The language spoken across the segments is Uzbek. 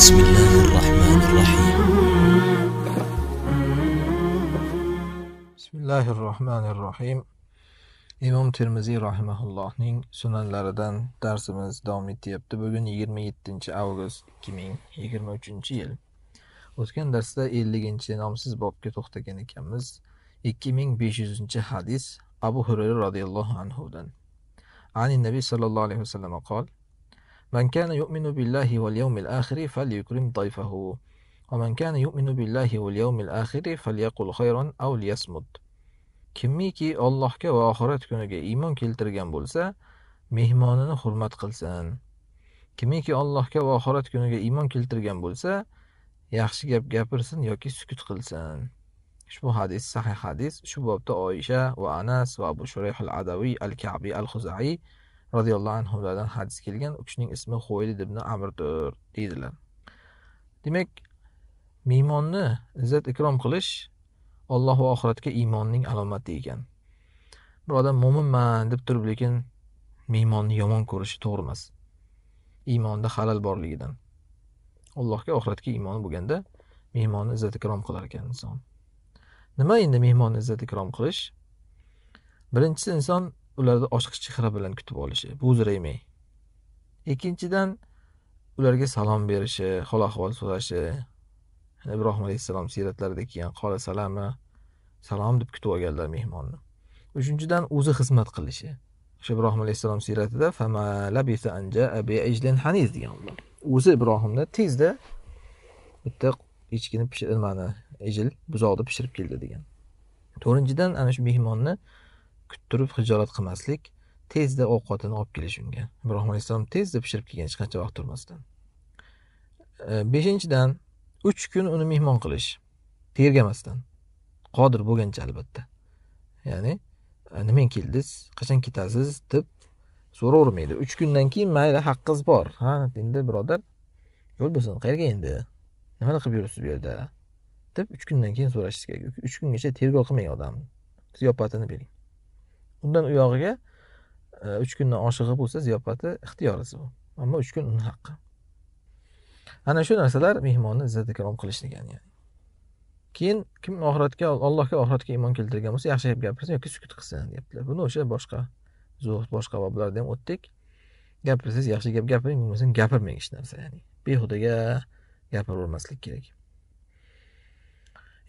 بسم الله الرحمن الرحيم بسم الله الرحمن الرحيم imom termiziy rahimaullohning sunanlaridan darsimiz davom etyapti bugun 27 avgust 2023 yil o'tgan darsda 50 nomsiz bobga to'xtagan ekanmiz 2500 hadis abu hurayra roziyallohu anhudan ani nabiy sallallohu alayhi vasallam qol من كان يؤمن بالله واليوم الآخر فليكرم ضيفه ومن كان يؤمن بالله واليوم الآخر فليقل خيرا أو ليصمت kimmiki allohga va oxirat kuniga iymon keltirgan bo'lsa mehmonini hurmat qilsin kimiki allohga va oxirat kuniga iymon keltirgan bo'lsa yaxshi gap gapirsin yoki sukut qilsin ushbu hadis sahih hadis shu bobda oisha va anas va abu al adaviy al kabi al huzaiy roziyallohu anhulardan hadis kelgan u kishining ismi hoylid ibn amirdir deydilar demak mehmonni izzat ikrom qilish olloh va oxiratga iymonning alomati ekan bir odam mo'minman deb turib lekin mehmonni yomon ko'rishi to'g'ri emas iymonda halal borligidan allohga oxiratga iymoni bo'lganda mehmonni izzat ikrom qilar ekan inson nima endi mehmonni izzat ikrom qilish birinchisi inson ularni ochiq chehra bilan kutib olishi bu bo'zraymay ikkinchidan ularga salom berishi hol ahvol so'rashi ibrohim alayhissalom siyratlarida kelgan qola salami salom deb kutib olganlar mehmonni uchinchidan o'zi xizmat qilishi o'sha ibrohim alayhissalom siyratida labisa haniz degan o'zi ibrohimni tezda bitta echkini nimani ijil buzoqni pishirib keldi degan to'rtinchidan ana shu mehmonni kuttirib hijolat qilmaslik tezda ovqatini olib kelish unga ibrohim alayhissalom tezda pishirib kelgan hech qancha vaqt turmasdan e, beshinchidan uch kun uni mehmon qilish tergamasdan qodir bo'lgancha albatta ya'ni e, nimaga keldiz qachon ketasiz deb so'ravermaydi uch kundan keyin mayli haqqingiz bor ha endi birodar yo'l bo'lsin qayerga endi nimani qilib yuribsiz bu yerda deb uch kundan keyin so'rashingiz kerak uch kungacha tergov qilmang odamni siz yopatini bering undan uyog'iga e, uch kundan oshig'i bo'lsa ziyofati ixtiyorisi bu ammo uch kun uni haqqi ana shu narsalar mehmonni izzati ikrom qilish degani ya'ni keyin kim oxiratga allohga oxiratga iymon keltirgan bo'lsa yaxshi gap gapirsin yoki sukut qilsin deyaptilar buni o'sha boshqa zuhd boshqa boblarda ham o'tdik gapirsangiz yaxshi gap gapiring bo'lmasa gapirmang hech narsa ya'ni behudaga gapiravermaslik kerak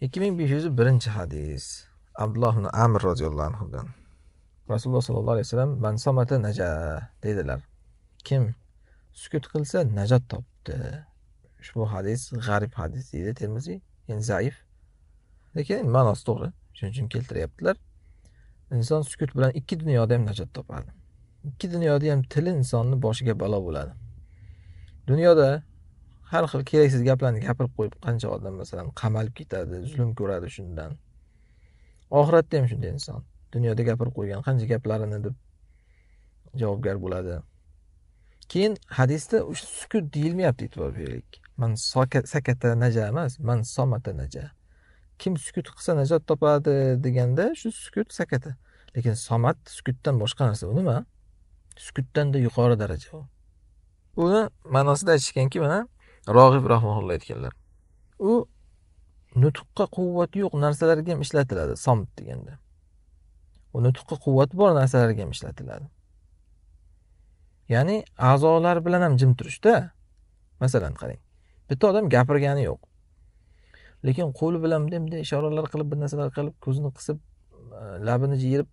ikki ming besh yuz birinchi hadis abdulloh ibn amr roziyallohu anhudan rasululloh sollallohu alayhi vasallam mansomata naja dedilar kim sukut qilsa najot topdi ushbu hadis g'arib hadis deydi termiziy ya'ni zaif lekin ma'nosi to'g'ri shuning uchun keltiryaptilar inson sukut bilan ikki dunyoda ham najot topadi ikki dunyoda ham tili insonni boshiga balo bo'ladi dunyoda har xil keraksiz gaplarni gapirib qo'yib qancha odam masalan qamalib ketadi zulm ko'radi shundan oxiratda ham shunday inson dunyoda gapirib qo'ygan qancha gaplarini deb javobgar bo'ladi keyin hadisda o'sha sukut deyilmayapti e'tibor beraylik man sakata naja emas man somata naja kim sukut qilsa najot topadi deganda shu sukut sakata lekin somat sukutdan boshqa narsa u nima sukutdanda yuqori daraja u uni ma'nosida aytishganki mana rog'ib rahmonulloh aytganlar u nutqqa quvvati yo'q narsalarga ham ishlatiladi somit deganda uni tuqqi quvvat bor narsalarga ham ishlatiladi ya'ni a'zolar bilan ham jim turishda masalan qarang bitta odam gapirgani yo'q lekin qo'li bilan bunday bunday ishoralar qilib bir narsalar qilib ko'zini qisib e, labini jiyirib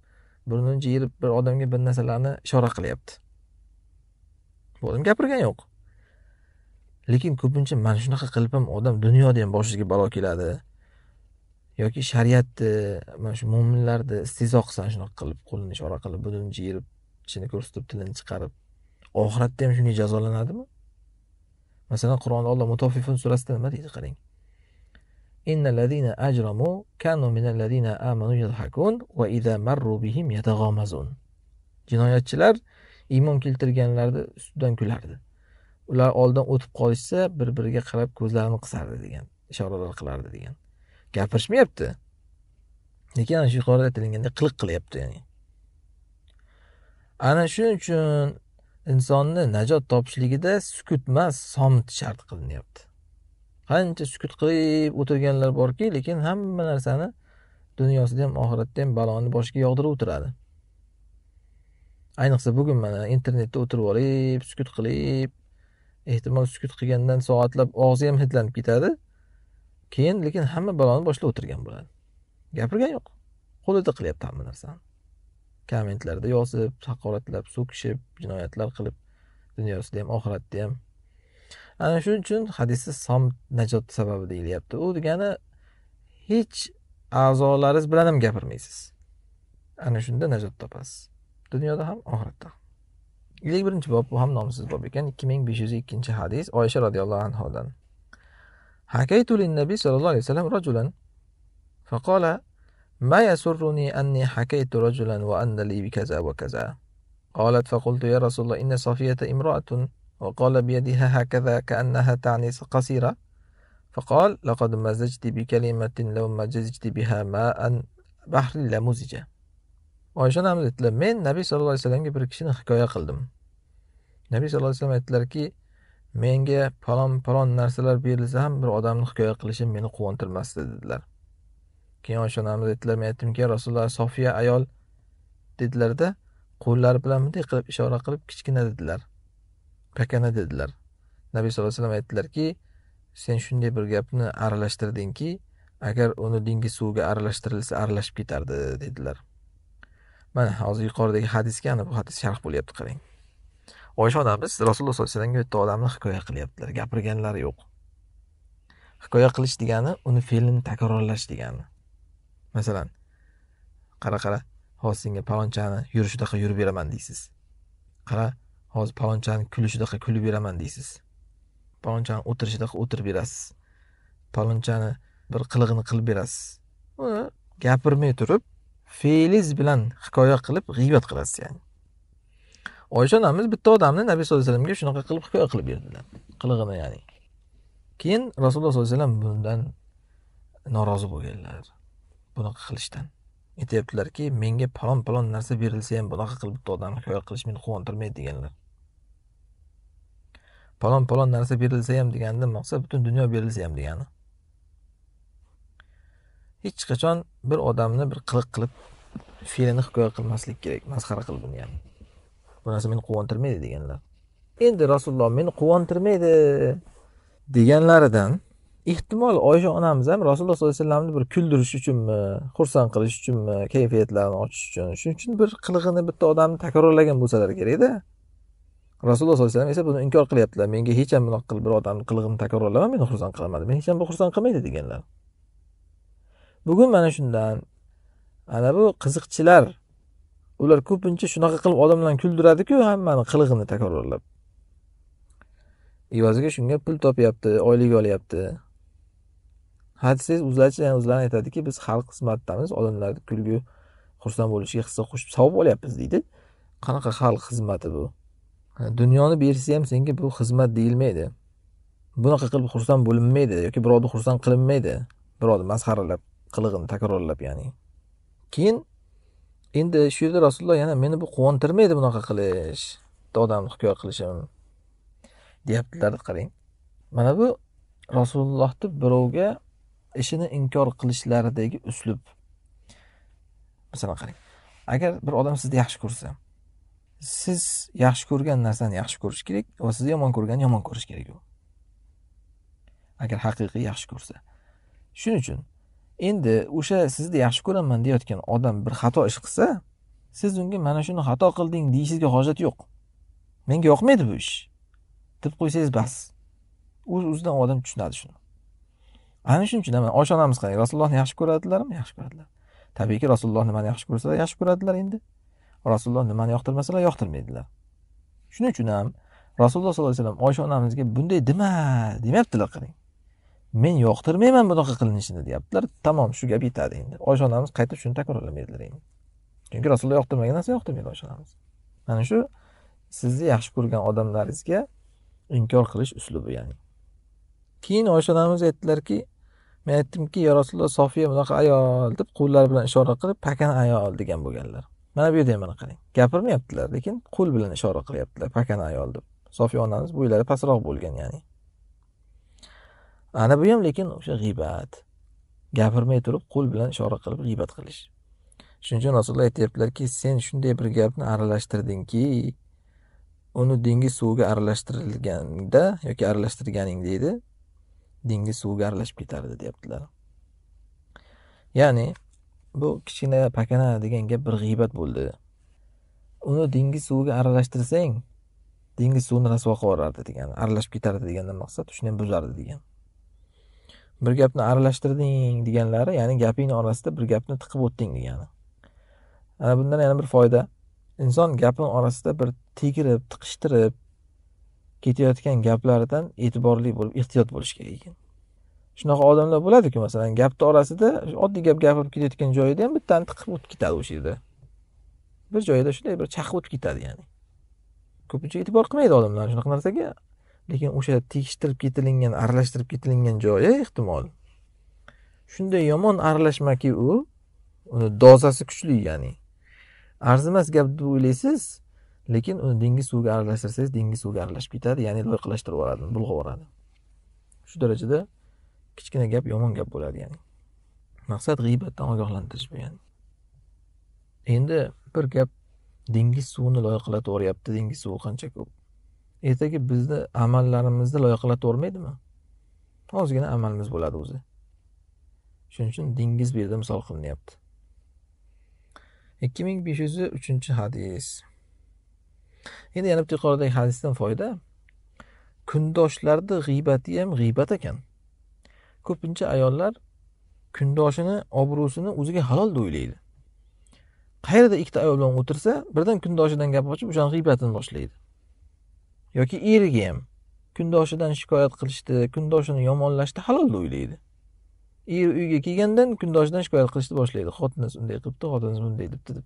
burnini jiyirib bir odamga bir narsalarni ishora qilyapti bu odam gapirgani yo'q lekin ko'pincha mana shunaqa qilib ham odam dunyoda ham boshiga balo keladi yoki shariatni mana shu mo'minlarni istehzo qilsan shunaqa qilib qo'lini ishora qilib budun jiyirib tishini ko'rsatib tilini chiqarib oxiratda ham shunday jazolanadimi masalan qur'onda alloh mutofifun surasida nima deydi qarang ajramu amanu yadhakun va idza marru bihim yataghamazun jinoyatchilar iymon keltirganlarni ustidan kulardi ular oldin o'tib qolishsa bir biriga qarab ko'zlarini qisardi degan ishoralar qilardi degan gapirishmayapti lekin ana shu yuqorida aytilgandek qiliq qilyapti ya'ni ana shuning uchun insonni najot topishligida sukut emas somit shart qilinyapti qancha sukut qilib o'tirganlar borki lekin hamma narsani dunyosida ham oxiratda ham baloni boshiga yog'dirib o'tiradi ayniqsa bugun mana internetda o'tirib olib sukut qilib ehtimol sukut qilgandan soatlab og'zi ham hidlanib ketadi keyin lekin hamma baloni boshida o'tirgan bo'ladi gapirgan yo'q qo'lida qilyapti hamma narsani kommentlarda yozib haqoratlab so'kishib jinoyatlar qilib dunyosida ham oxiratda ham ana shuning uchun hadisda som najot sababi deyilyapti u degani hech a'zolaringiz bilan ham gapirmaysiz ana shunda najot topasiz dunyoda ham oxiratda ham ellik birinchi bob bu ham nomsiz bob ekan ikki ming besh yuz ikkinchi hadis oysha roziyallohu anhudan حكيت للنبي صلى الله عليه وسلم رجلا فقال ما يسرني أني حكيت رجلا وأن لي بكذا وكذا قالت فقلت يا رسول الله إن صفية امرأة وقال بيدها هكذا كأنها تعني قصيرة فقال لقد مزجت بكلمة لو مزجت بها ماء بحر لمزجة oysha عملت aytdilar men صلى الله عليه وسلم bir حكاية hikoya qildim صلى الله عليه وسلم aytdilarki menga palon palon narsalar berilsa ham bir odamni hikoya qilishim meni quvontirmasdi dedilar keyin onamiz aytdilar men aytdimki rasululloh sofiya ayol dedilarda qo'llari bilan bunday qilib ishora qilib kichkina dedilar pakana dedilar nabiy sallallohu alayhi vasallam aytdilarki sen shunday bir gapni aralashtirdingki agar uni dengiz suviga aralashtirilsa aralashib ketardi dedilar mana hozir yuqoridagi hadisga ana bu hadis sharh bo'lyapti qarang oysha onamiz rasululloh sollallohu alayhi vasallamga bitta odamni hikoya qilyaptilar gapirganlari yo'q hikoya qilish degani uni fe'lini takrorlash degani masalan qara qara hozir senga palonchani yurishi unaqa yurib beraman deysiz qara hozir palonchani kulishi unaqa kulib beraman deysiz palonchani o'tirishi unaqa o'tirib berasiz palonchani bir qilig'ini qilib berasiz uni gapirmay turib fe'lingiz bilan hikoya qilib g'iybat qilasiz ya'ni oysha onamiz bitta odamni nabiy sallallohu alayhi vasallamga shunaqa qilib hikoya qilib berdilar qilig'ini ya'ni keyin rasululloh sollallohu alayhi vasallam bundan norozi bo'lganlar bunaqa qilishdan aytyaptilarki menga palon palon narsa berilsa ham bunaqa qilib bitta odamni hikoya qilish meni quvontirmaydi deganlar palon palon narsa berilsa ham deganda maqsad butun dunyo berilsa ham degani hech qachon bir odamni bir qiliq qilib fe'lini hikoya qilmaslik kerak masxara qilib uni ya'ni bu narsa meni quvontirmaydi deganlar endi rasululloh meni quvontirmaydi deganlaridan ehtimol oysha onamiz ham rasululloh sollallohu alayhi vasallamni bir kuldirish uchunmi xursand qilish uchunmi kayfiyatlarini ochish uchun shuning uchun bir qilig'ini bitta odamni takrorlagan bo'lsalar kerakda rasululloh sollallohu alayhi vasallam esa buni inkor qilyaptilar menga hech ham bunaqa qilib bir odamni qilig'ini takrorlama meni xursand qilamadi meni hech ham bu xursand qilmaydi deganlar bugun mana shundan ana bu qiziqchilar ular ko'pincha shunaqa qilib odamlarni kuldiradiku hammani qilig'ini takrorlab evaziga shunga pul topyapti oylik olyapti hadsangiz o'zlarichi o'zlari aytadiki biz xalq xizmatidamiz odamlarni kulgu xursand bo'lishiga hissa qo'shib savob olyapmiz deydi qanaqa xalq xizmati bu dunyoni bersa ham senga bu xizmat deyilmaydi bunaqa qilib xursand bo'linmaydi yoki birovni xursand qilinmaydi birovni masxaralab qilig'ini takrorlab ya'ni keyin endi shu yerda rasululloh yana meni bu quvontirmaydi bunaqa qilish bitta odamni hikoya qilishim deyaptilar qarang mana bu rasulullohni birovga ishini inkor qilishlaridagi uslub masalan qarang agar bir odam sizni yaxshi ko'rsa siz yaxshi ko'rgan narsani yaxshi ko'rish kerak va sizni yomon ko'rganni yomon ko'rish kerak u agar haqiqiy yaxshi ko'rsa shuning uchun endi o'sha sizni yaxshi ko'raman deyayotgan odam bir xato ish qilsa siz unga mana shuni xato qilding deyishingizga hojat yo'q menga yoqmaydi bu ish deb qo'ysangiz bas o'z o'zidan odam tushunadi shuni ana shuning uchun mana osha onamiz qarang rasulullohni yaxshi ko'radilarmi yaxshi ko'radilar tabiiyki rasululloh nimani yaxshi ko'rsalar yaxshi ko'radilar endi rasululloh nimani yoqtirmasalar yoqtirmaydilar shuning uchun ham rasululloh sollallohu alayhi vasallam oysha onamizga bunday dema demayaptilar qarang men yoqtirmayman bunaqa qilinishini deyaptilar tamom shu gap yetadi endi oysha onamiz qayta shuni takrorlamaydilar endi chunki rasululloh yoqtirmagan narsa yoqtirmaydi oysha onamiz mana shu sizni yaxshi ko'rgan odamlaringizga inkor qilish uslubi ya'ni keyin oysha onamiz aytdilarki men aytdimki yo rasululloh sofiya bunaqa ayol deb qo'llari bilan ishora qilib pakan ayol degan bo'lganlar mana bu yerda ham mana qarang gapirmayaptilar lekin qo'l bilan ishora qilyaptilar pakan ayol deb sofiya onamiz bo'ylari pastroq bo'lgan ya'ni ana bu ham lekin o'sha g'iybat gapirmay turib qo'l bilan ishora qilib g'iybat qilish shuning uchun rasululloh aytyaptilarki sen shunday bir gapni aralashtirdingki uni dengiz suviga aralashtirilganda yoki aralashtirganing deydi dengiz suviga aralashib ketardi deyaptilar ya'ni bu kichkina pakana degan gap bir g'iybat bo'ldi uni dengiz suviga aralashtirsang dengiz suvini rasvo qilib yuborardi degan aralashib ketardi degandan maqsad shuni ham buzardi degan bir gapni aralashtirding deganlari ya'ni gapingni orasida bir gapni tiqib o'tding degani ana bundan yana bir foyda inson gapini orasida bir tegirib tiqishtirib ketayotgan gaplaridan e'tiborli bo'lib ehtiyot bo'lish kerak ekan shunaqa odamlar bo'ladiku masalan gapni orasida oddiy gap gapirib ketayotgan joyida ham bittani tiqib o'tib ketadi o'sha yerda bir joyida shunday bir chaqib o'tib ketadi ya'ni ko'pincha e'tibor qilmaydi odamlar shunaqa narsaga lekin o'sha tekishtirib ketilingan aralashtirib ketilingan joyi ehtimol shunday yomon aralashmaki u uni dozasi kuchli ya'ni arzimas gap deb o'ylaysiz lekin uni dengiz suviga aralashtirsangiz dengiz suviga aralashib ketadi ya'ni loyqalashtirib yuboradi bulg'ib yuboradi shu darajada kichkina gap yomon gap bo'ladi ya'ni maqsad g'iybatdan ogohlantirish bo'lgan endi bir gap dengiz suvini loyqalatib yuboryapti dengiz suvi qancha ko'p ertaga bizni amallarimizni loyiqalatavermaydimi ozgina amalimiz bo'ladi o'zi shuning uchun dengiz bu yerda misol qilinyapti ikki ming besh yuz uchinchi hadis endi yana bitta yuqoridagi hadisdan foyda kundoshlarni g'iybati ham g'iybat ekan ko'pincha ayollar kundoshini obro'sini o'ziga halol deb o'ylaydi qayerda ikkita ayol bilan o'tirsa birdan kundoshidan gap ochib o'shani g'iybatini boshlaydi yoki eriga ham kundoshidan shikoyat qilishdi kundoshini yomonlashdi halol deb o'ylaydi eri uyga kelgandan kundoshidan shikoyat qilishni boshlaydi xotinisi unday qilibdi xotinisi bunday debdi deb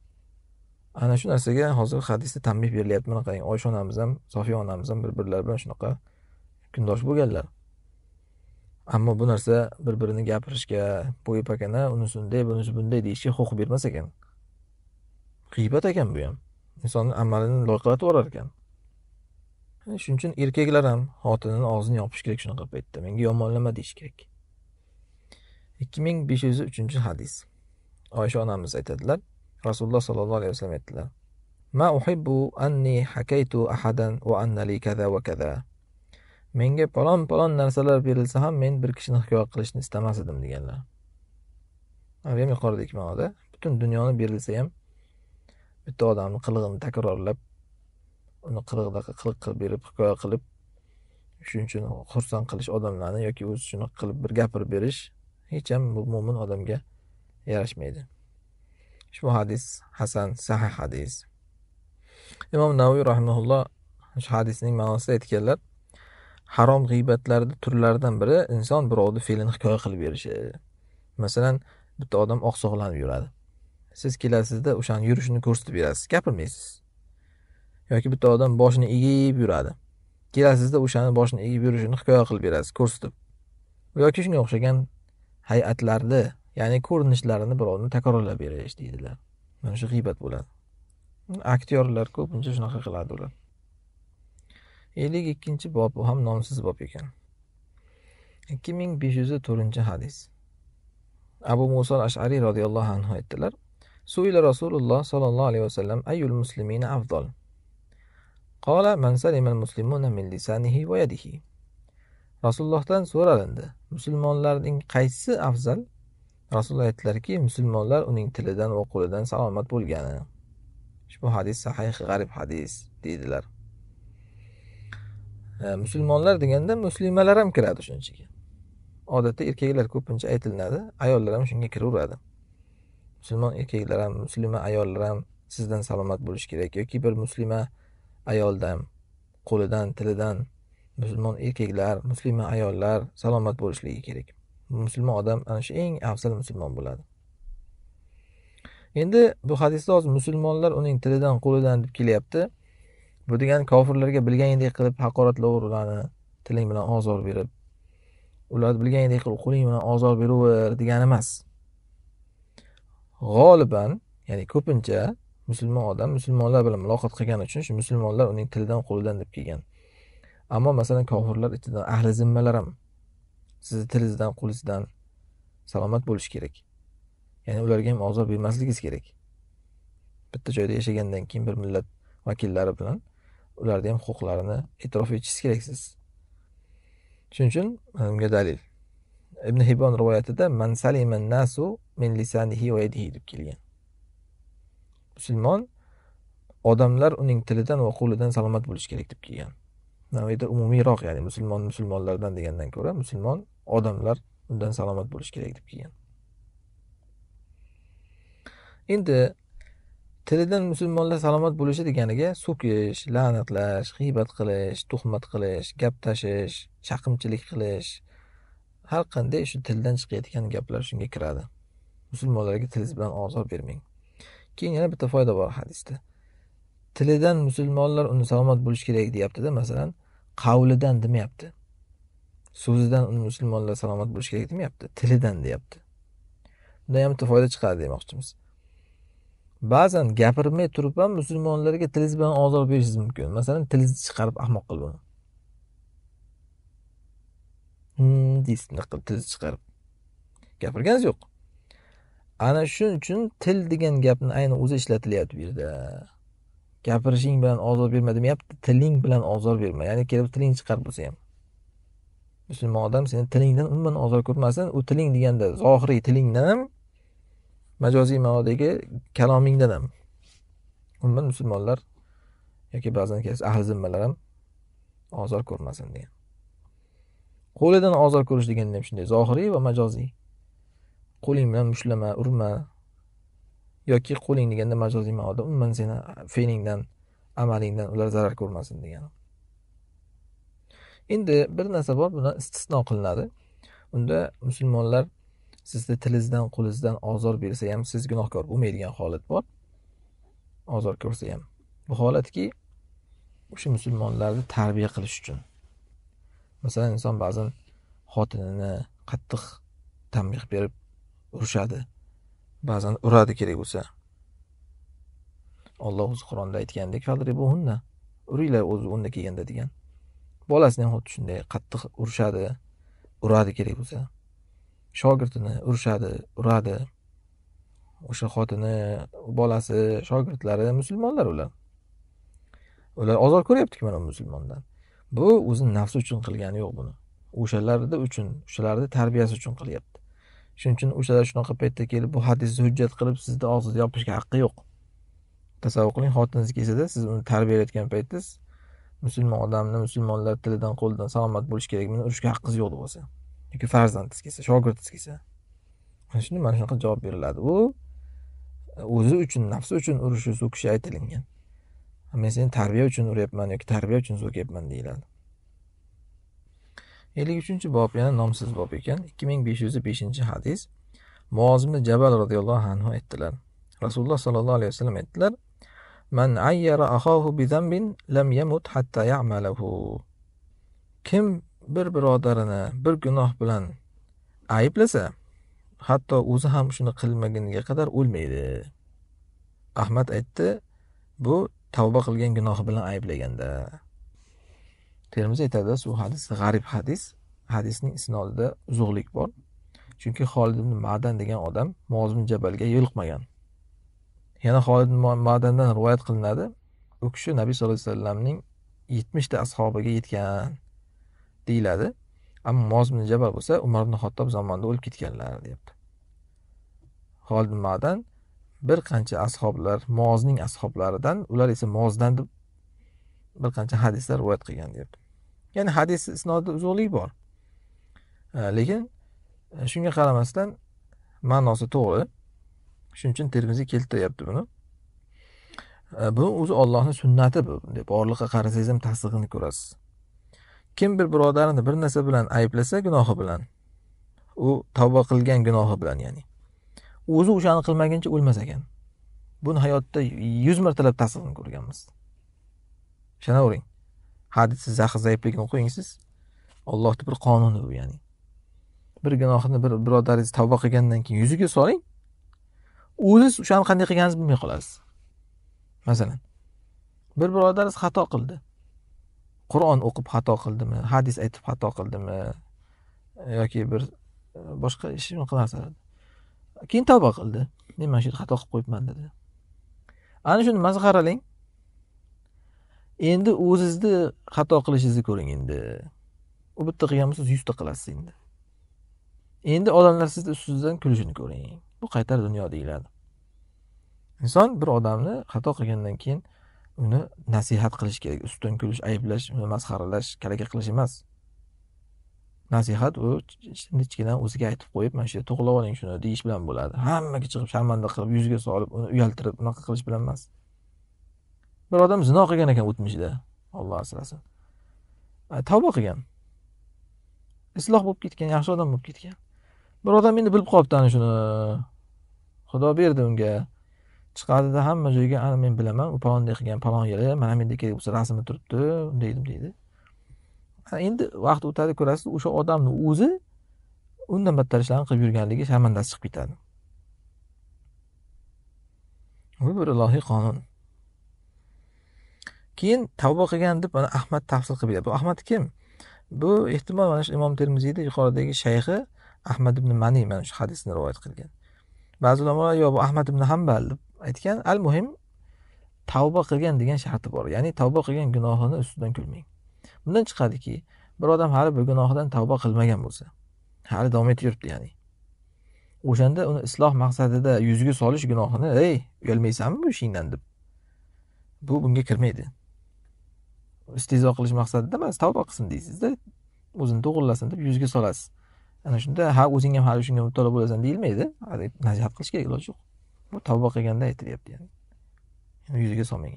ana shu narsaga hozir hadisda tanbeh berilyapti mana qarang oysha onamiz ham sofiya onamiz ham bir birlari bilan shunaqa kundosh bo'lganlar ammo bu narsa bir birini gapirishga bo'yi pakana unisi unday bunisi bunday deyishga huquq bermas ekan g'iybat ekan bu ham insonni amalini loyqalatib yuborar ekan shuning uchun erkaklar ham xotinini og'zini yopish kerak shunaqa paytda menga yomonlama deyish kerak ikki ming besh yuz uchinchi hadis oysha onamiz aytadilar rasululloh sollallohu alayhi vasallam aytdilar menga palon palon narsalar berilsa ham men bir kishini hikoya qilishni istamas edim deganlar ham yuqoridagi ma'noda butun dunyoni berilsa ham bitta odamni qilig'ini takrorlab uni qirg'idaqa qiliq qilib berib hikoya qilib shuning uchun xursand qilish odamlarni yoki o'zi shuni qilib bir gapirib berish hech ham mo'min odamga yarashmaydi ushbu hadis hasan sahih hadis imom navoiy rahimulloh shu hadisning ma'nosida aytganlar harom g'iybatlarni turlaridan biri inson birovni fe'lini hikoya qilib berishi masalan bitta odam oqsoqlanib yuradi siz kelasizda o'shani yurishini ko'rsatib berasiz gapirmaysiz yoki bitta odam boshini egib yuradi kelasizda o'shani boshini egib yurishini hikoya qilib berasiz ko'rsatib yoki shunga o'xshagan hay'atlarni ya'ni ko'rinishlarini birovni takrorlab berish deydilar mana shu g'iybat bo'ladi aktyorlar ko'pincha shunaqa qiladi ular ellik ikkinchi bob ham nomsiz bob ekan ikki ming besh yuz to'rtinchi hadis abu muso ashariy roziyallohu anhu aytdilar suvila rasululloh sollallohu alayhi vasallam ayul muslimina afzol qola man salimal muslimuna min lisanihi va yadihi rasulullohdan so'ralindi musulmonlarning qaysi afzal rasululloh aytdilarki musulmonlar uning tilidan va qo'lidan salomat bo'lgani ushbu hadis sahih g'arib hadis deydilar e, musulmonlar deganda muslimalar ham kiradi shunchaki. ichiga odatda erkaklar ko'pincha aytilinadi ayollar ham shunga kiraveradi musulmon erkaklar ham muslima ayollar ham sizdan salomat bo'lishi kerak yoki bir muslima ayoldan qo'lidan tilidan musulmon erkaklar muslima ayollar salomat bo'lishligi kerak musulmon odam ana shu eng afzal musulmon bo'ladi endi bu hadisda hozir musulmonlar uning tilidan qo'lidan deb kelyapti bu degani kofirlarga bilganingdek qilib haqoratlaver ularni tiling bilan ozor berib ularni bilganingdek qilib qo'ling bilan ozor beraver degani emas g'oliban ya'ni ko'pincha musulmon odam musulmonlar bilan muloqot qilgani uchun shu musulmonlar uning tilidan qo'lidan deb kelgan ammo masalan kofirlar ichidan ahli zimmalar ham sizni tilingizdan qo'lingizdan salomat bo'lishi kerak ya'ni ularga ham ozor bermasligingiz kerak bitta joyda yashagandan keyin bir millat vakillari bilan ularni ham huquqlarini e'tirof etishingiz siz shuning uchun bunga e, dalil ibn hibon rivoyatida man salima nasu min lisanihi va yadihi deb kelgan musulmon odamlar uning tilidan va qo'lidan salomat bo'lishi kerak deb kelgan bu umumiyroq ya'ni musulmon musulmonlardan degandan ko'ra musulmon odamlar undan salomat bo'lishi kerak deb kelgan endi tilidan musulmonlar salomat bo'lishi deganiga so'kish la'natlash g'iybat qilish tuhmat qilish gap tashish chaqimchilik qilish har qanday shu tildan chiqayotgan gaplar shunga kiradi musulmonlarga til bilan ozor bermang keyin yana bitta foyda bor hadisda tilidan musulmonlar uni salomat bo'lishi kerak deyaptida masalan qavlidan demayapti so'zidan uni musulmonlar salomat bo'lishi kerak demayapti tilidan deyapti bundan ham bitta foyda chiqadi demoqchimiz ba'zan gapirmay turib ham musulmonlarga tiliz bilan ozor berishingiz mumkin masalan tilingizni chiqarib ahmoq qilib uni hmm deysiz bunaqa qilib tilingizni chiqarib gapirganingiz yo'q ana shuning uchun til degan gapni aynan o'zi ishlatilyapti bu yerda gapirishing bilan ozor berma demayapti tiling bilan ozor berma ya'ni kelib tiling chiqarib bo'lsa ham musulmon odam seni tilingdan umuman ozor ko'rmasin u tiling deganda zohiriy tilingdan ham majoziy ma'nodagi kalomingdan ham umuman musulmonlar yoki ba'zan ahli zimmalar ham ozor ko'rmasin degan qo'lidan ozor ko'rish deganda ham shunday zohiriy va majoziy qo'ling bilan mushlama urma yoki qo'ling deganda majoziy ma'noda umuman seni fe'lingdan amalingdan ular zarar ko'rmasin degani endi bir narsa bor buni istisno qilinadi unda musulmonlar sizni tilingizdan qo'lingizdan ozor bersa ham siz gunohkor bo'lmaydigan holat bor ozor ko'rsa ham bu holatki o'sha musulmonlarni tarbiya qilish uchun masalan inson ba'zan xotinini qattiq tanbeh berib urishadi ba'zan uradi kerak bo'lsa olloh o'zi qur'onda aytgandek fadribuhunna uringlar o'zi o'rni kelganda degan bolasini ham xuddi shunday qattiq urishadi uradi kerak bo'lsa shogirdini urishadi uradi o'sha xotini bolasi shogirdlari musulmonlar ular ular ozor ko'ryaptiku mana musulmondan bu o'zini nafsi uchun qilgani yo'q buni o'shalarda uchun o'shalarni tarbiyasi uchun qilyapti shuning uchun o'shalar shunaqa paytda kelib bu hadisni hujjat qilib sizni og'zingizni yopishga haqqi yo'q tasavvur qiling xotiningiz kelsada siz uni tarbiyalayotgan paytda musulmon odamni musulmonlar tilidan qo'lidan salomat bo'lishi kerak buni urishga haqqingiz yo'q deb bo'lsa yoki farzandingiz kelsa shogirdingiz kelsa mana shunda mana shunaqa javob beriladi u o'zi uchun nafsi uchun urishi so'kishi aytilingan men seni tarbiya uchun uryapman yoki tarbiya uchun so'kyapman deyiladi ellik uchinchi bob yana nomsiz bob ekan ikki ming besh yuz beshinchi hadis muozimni jabal roziyallohu anhu aytdilar rasululloh sollallohu alayhi vasallam aytdilar man ayyara ahohu bizambin lam yamut hatta ya'malahu kim bir birodarini bir gunoh bilan ayblasa hatto o'zi ham shuni qilmaguniga qadar o'lmaydi ahmad aytdi bu tavba qilgan gunohi bilan ayblaganda termiz aytadi bu hadis g'arib hadis hadisning isnodida uzuqlik bor chunki xolid ibn madan degan odam mozim jabalga yo'liqmagan yana xolid madandan rivoyat qilinadi u kishi nabiy sallallohu alayhi vasallamning yetmishta ashobiga yetgan deyiladi ammo mozim jabal bo'lsa umar ibn xattob zamonida o'lib ketganlar deyapti xolid madan bir qancha ashoblar mozning ashoblaridan ular esa mozdan deb bir qancha hadislar rivoyat qilgan deyapti ya'ni hadis isnodi uzoqlik bor lekin e, shunga qaramasdan ma'nosi to'g'ri shuning uchun termiziy keltiryapti buni bu o'zi ollohni sunnati bu deb borliqqa qarasangiz ham tasdig'ini ko'rasiz kim bir birodarini bir narsa bilan ayblasa gunohi bilan u tavba qilgan gunohi bilan ya'ni o'zi o'shani qilmaguncha o'lmas ekan buni hayotda yuz martalab tasdig'ini ko'rganmiz ishonavering hadis zahr zaifligini qo'yingsiz ollohni bir qonuni bu ya'ni bir gunohni bir birodaringiz tavba qilgandan keyin yuziga soling o'ziz o'shani qanday qilganingizni bilmay qolasiz masalan bir birodaringiz xato qildi qur'on o'qib xato qildimi hadis aytib xato qildimi yoki bir boshqa ish unaqa narsalar keyin tavba qildi men mana shu yerda xato qilib qo'yibman dedi ana shuni mazg'aralang endi o'zizni xato qilishingizni ko'ring endi u bitta qilgan bo'lsa yuzta qilasiz endi endi odamlar sizni ustingizdan kulishini ko'ring bu qaytar dunyo deyiladi inson bir odamni xato qilgandan keyin uni nasihat qilish kerak ustidan kulish ayblash uni masxaralash kalaka qilish emas nasihat u ichkidan o'ziga aytib qo'yib mana shu yerda to'g'lab oling shuni deyish bilan bo'ladi hammaga chiqib sharmanda qilib yuzga solib uni uyaltirib unaqa qilish bilan emas bir odam zino qilgan ekan o'tmishida olloh asrasin tavba qilgan isloh bo'lib ketgan yaxshi odam bo'lib ketgan bir odam endi bilib qolibdi ana shuni xudo berdi unga chiqadida hamma joyga ana men bilaman u palonday qilgan palon yili mana menda kerak bo'lsa rasmi turibdi unday edim deydi endi vaqt o'tadi ko'rasiz o'sha odamni o'zi undan battar ishlarni qilib yurganligi sharmandasi chiqib ketadi bu bir ilohiy qonun keyin tavba qilgan deb mana ahmad tafsil qilib bu ahmad kim bu ehtimol mana shu imom termiziyni yuqoridagi shayxi ahmad ibn maniy mana shu hadisni rivoyat qilgan ba'zi ulamolar yo bu ahmad ibn hambal deb aytgan al muhim tavba qilgan degan sharti bor ya'ni tavba qilgan gunohini ustidan kulmang bundan chiqadiki bir odam hali bu gunohidan tavba qilmagan bo'lsa hali davom etib yuribdi ya'ni o'shanda uni isloh maqsadida yuzga solish gunohini ey uyalmaysanmi bu ishingdan deb bu bunga kirmaydi istizo qilish maqsadida emas tavba qilsin deysizda o'zini to'g'irlasin deb yuzga solasiz ana shunda ha o'zing ham hali shunga mubtalo bo'lasan deyilmaydi nasihat qilish kerak iloji yo'q bu tavba qilganda aytilyapti ya'ni yuziga solmang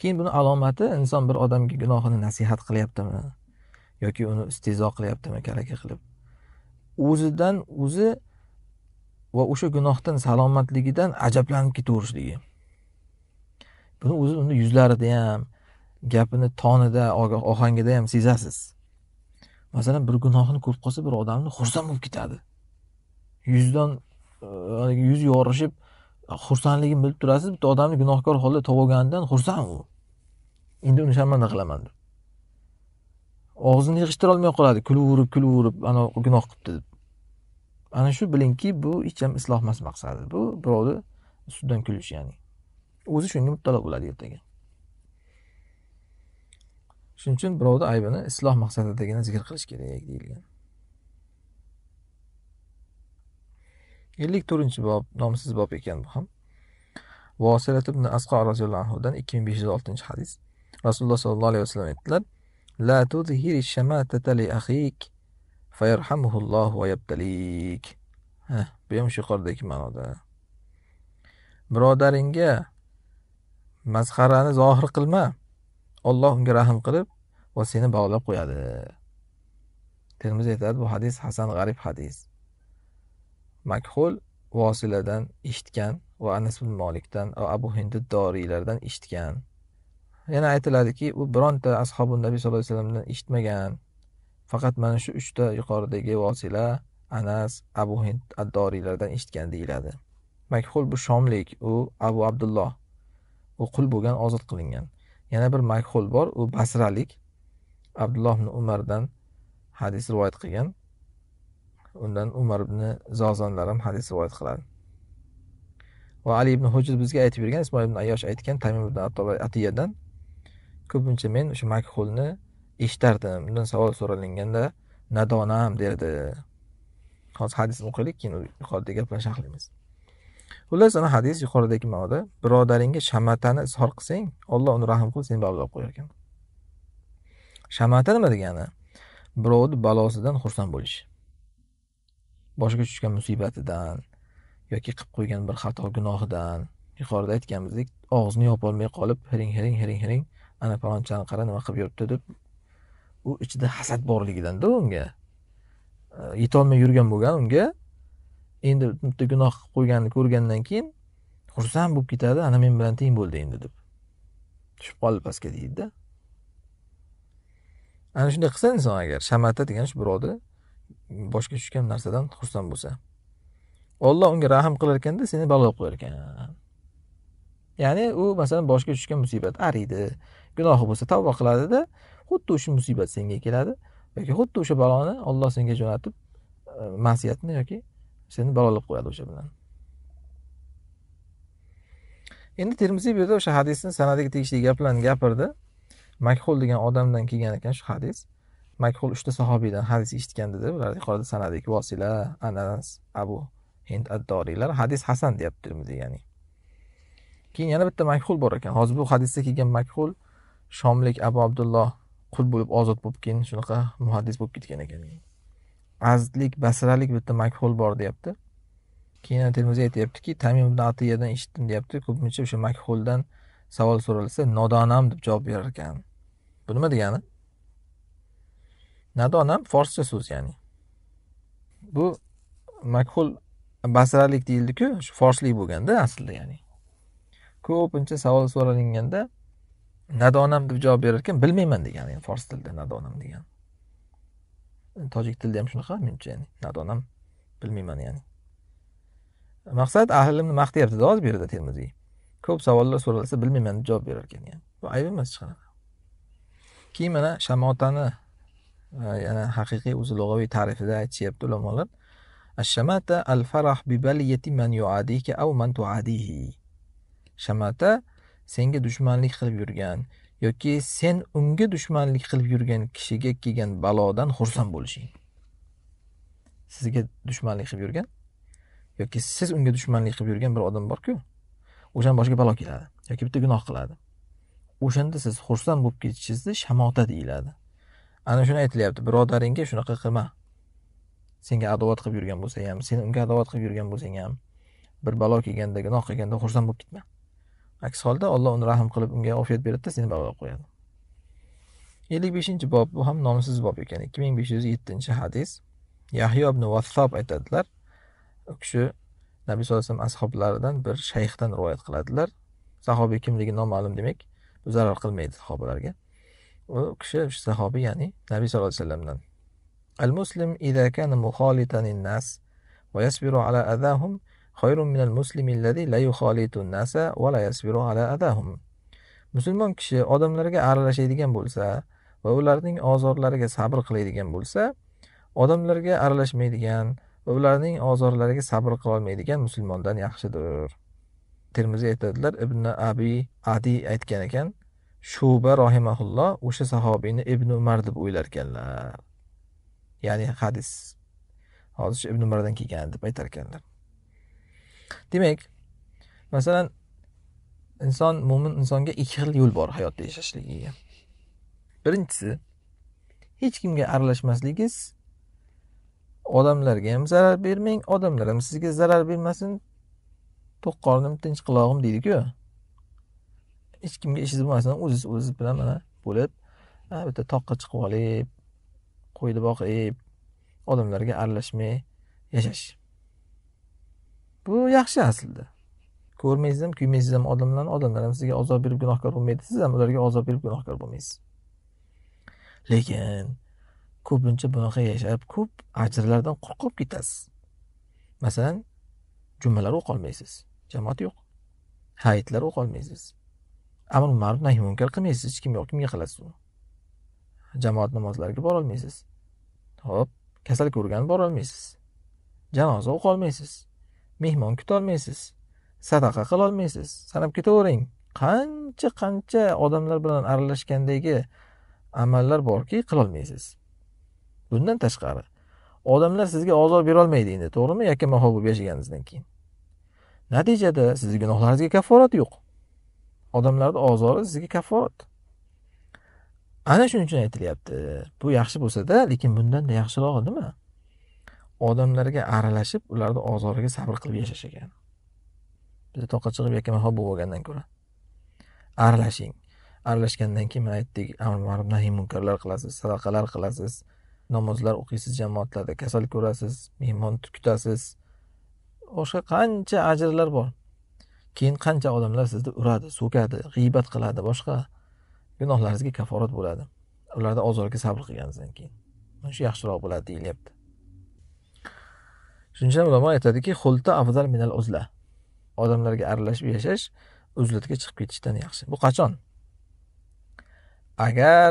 keyin buni alomati inson bir odamga gunohini nasihat qilyaptimi yoki uni istizo qilyaptimi kalaka qilib o'zidan o'zi va o'sha gunohdan salomatligidan ajablanib ketaverishligi buni o'zi uni yuzlarida ham gapini tonida ohangida ham sezasiz masalan bir gunohini ko'rib qolsa bir odamni xursand bo'lib ketadi yuzdan e, yuz yorishib xursandligini bilib turasiz bitta odamni gunohkor holda topib olganidan xursand u endi uni sharmanda qilaman deb og'zini yig'ishtirolmay qoladi kulaverib kulaverib ana gunoh qilibdi deb ana shu bilingki bu hech ham isloh emas maqsadi bu birovni ustidan kulish ya'ni o'zi shunga mubtalo bo'ladi ertaga shuning uchun birovni aybini isloh maqsadidagina zikr qilish kerak deyilgan ellik to'rtinchi bob nomsiz bob ekan bu ham vosilat ibn asqo roziyallohu anhudan ikki ming besh yuz oltinchi hadis rasululloh sollallohu alayhi vasallam aytdilar la tuzhiri li akhik fayarhamuhulloh va yabtalik bu ham shu yuqoridagi ma'noda birodaringga masxarani zohir qilma olloh unga rahm qilib va seni bog'lab qo'yadi termiz aytadi bu hadis hasan g'arib hadis makhul vosiladan eshitgan va anas ibn molikdan va abu hindi doriylardan eshitgan yana aytiladiki u bironta ashobi nabiy sallallohu alayhi vasallamdan eshitmagan faqat mana shu uchta yuqoridagi vosila anas abu hind doriylardan eshitgan deyiladi makhul bu shomlik u abu abdulloh u qul bo'lgan ozod qilingan yana bir makhul bor u basralik abdulloh ibn umardan hadis rivoyat qilgan undan umar ibn zozonlar ham hadis rivoyat qiladi va ali ibn hujr bizga aytib bergan ismoil ibn ayosh aytgan tamim ibn atiyadan ko'pincha men o'sha makhulni eshitardim undan savol so'ralinganda nadonam derdi hozir hadisni o'qiylik keyin yuqorida gaplarni sharhlaymiz ana hadis yuqoridagi ma'noda birodaringga shamatani izhor qilsang olloh uni rahm qilib seni bag'irlab qo'yar ekan shamata nima degani birovni balosidan xursand bo'lish boshiga tushgan musibatidan yoki qilib qo'ygan bir xato gunohidan yuqorida aytganimizdek og'zini yopolmay qolib hiring hiring hiring hiring ana palonchani qara nima qilib yuribdi deb u ichida hasad borligidanda unga e, yetolmay yurgan bo'lgan unga endi bitta gunoh qilib qo'yganini ko'rgandan keyin xursand bo'lib ketadi ana men bilan teng bo'ldi endi deb tushib qoldi pastga deydida ana shunday qilsa inson agar shamata degan shu birovni boshga tushgan narsadan xursand bo'lsa olloh unga rahm qilar ekanda seni qilib qo'yar ekan ya'ni u masalan boshga tushgan musibat ariydi gunohi bo'lsa tavba qiladida xuddi o'sha musibat senga keladi yoki xuddi o'sha baloni olloh senga jo'natib e, ma'siyatni yoki seni bog'lab qo'yadi o'sha bilan endi termiziy bu yerda o'sha hadisni sanadiga tegishli gaplarni gapirdi makhul degan odamdan kelgan ekan shu hadis makhul uchta sahobiydan hadis eshitgan dedi ular yuqorida sanadik vosila anas abu hind addoriylar hadis hasan deyapti termiziy ya'ni keyin yana bitta makhul bor ekan hozir bu hadisda kelgan makhul shomlik abu abdulloh qul bo'lib ozod bo'lib keyin shunaqa muhaddis bo'lib ketgan ekan azizlik basralik bitta makhul bor deyapti keyin termiziy aytyaptiki tamim ibn atiyadan eshitdim deyapti ko'pincha o'sha makhuldan savol so'ralsa nodonam deb javob berar ekan bu nima degani nadonam forscha so'z ya'ni bu makhul basralik deyildiku shu forslik bo'lganda aslida ya'ni ko'pincha savol so'ralinganda nadonam deb javob berar ekan bilmayman degani yani, fors tilida nadonam degani tojik tilida ham shunaqa menimcha ya'ni nodonam bilmayman ya'ni maqsad ahli ilmni maqtayaptida hozir bu yerda termiziy ko'p savollar so'ralsa bilmayman deb javob berar ekan yani. bu ayb emas hech qanaqa keyin mana shamotani e, yana haqiqiy o'zi lug'aviy ta'rifida aytishyapti ulamolar ashamata farah bi ببلية man yuadika aw man tuadihi shamata senga dushmanlik qilib yurgan yoki sen unga dushmanlik qilib yurgan kishiga kelgan balodan xursand bo'lishing sizga dushmanlik qilib yurgan yoki siz unga dushmanlik qilib yurgan bir odam borku o'shani boshiga balo keladi yoki bitta gunoh qiladi o'shanda siz xursand bo'lib ketishingizni shamota deyiladi ana shuni aytilyapti birodaringga shunaqa qilma senga adovat qilib yurgan bo'lsa ham sen unga adovat qilib yurgan bo'lsang ham bir balo kelganda gunoh qilganda xursand bo'lib ketma aks holda olloh uni rahm qilib unga ofiyat beradida seni bag'rab qo'yadi ellik beshinchi bob bu ham nomsiz bob ekan ikki ming besh yuz yettinchi hadis yahyo ibn vassob aytadilar u kishi nabiy sallallohu alayhi vasallam ashoblaridan bir shayxdan rivoyat qiladilar sahobiy kimligi noma'lum demak bu zarar qilmaydi sahobalarga u kishi shu sahobiy ya'ni nabiy sallallohu alayhi vasallamdan al muslim Musulmon kishi odamlarga aralashadigan bo'lsa va ularning ozorlariga sabr qiladigan bo'lsa, odamlarga aralashmaydigan va ularning ozorlariga sabr qilolmaydigan musulmondan yaxshidir. Termiziy aytadilar, Ibn Abi Adi aytgan ekan, Shuba rohimaulloh o'sha sahobiyni Ibn Umar deb o'ylar ekanlar. Ya'ni hadis hozir Ibn Umardan kelgan deb aytar ekanlar. demak masalan inson mo'min insonga ikki xil yo'l bor hayotda yashashligiga birinchisi hech kimga aralashmasligingiz odamlarga ham zarar bermang odamlar ham sizga zarar bermasin to'q qornim tinch qulog'im deydiku hech kimga ishingiz bo'lmasin o'ziz o'ziz bilan mana bo'lib bitta toqqa chiqib olib qo'yni boqib odamlarga aralashmay yashash bu yaxshi aslida ko'rmaysizmi kuymaysizmi ham odamlarni odamlar ham sizga azob berib gunohkor bo'lmaydi siz ham ularga azob berib gunohkor bo'lmaysiz lekin ko'pincha bunaqa yashab ko'p ajrlardan qo'rqib ketasiz masalan jumalar o'qolmaysiz jamoat yo'q hayitlar o'qolmaysiz amr ma'ruf nahi munkar qilmaysiz hech kim yo'q kimga qilasiz uni jamoat namozlariga borolmaysiz ho'p kasal ko'rgan borolmaysiz janoza o'qolmaysiz mehmon kutolmaysiz sadaqa qilolmaysiz sanab ketavering qancha qancha odamlar bilan aralashgandagi amallar borki qilolmaysiz bundan tashqari odamlar sizga ozor berolmaydi endi to'g'rimi yakkamanho bo'lib yashaganingizdan keyin natijada sizni gunohlaringizga kafforat yo'q odamlarni ozori sizga kafforat ana shuning uchun aytilyapti bu yaxshi bo'lsada lekin bundanda yaxshirog'i nima odamlarga aralashib ularni ozoriga sabr qilib yashash ekan biza toqqa chiqib yakkamanho bo'lgandan ko'ra aralashing aralashgandan keyin mana aytdik amr ma'ruf nahiy munkarlar qilasiz sadaqalar qilasiz namozlar o'qiysiz jamoatlarda kasal ko'rasiz mehmon kutasiz boshqa qancha ajrlar bor keyin qancha odamlar sizni uradi so'kadi g'iybat qiladi boshqa gunohlaringizga kaforat bo'ladi ularni ozorga sabr qilganingizdan keyin mana shu yaxshiroq bo'ladi deyilyapti shuning uchun ulamo aytadiki xulta afzal minal uzla odamlarga aralashib yashash uzlatga chiqib ketishdan yaxshi bu qachon agar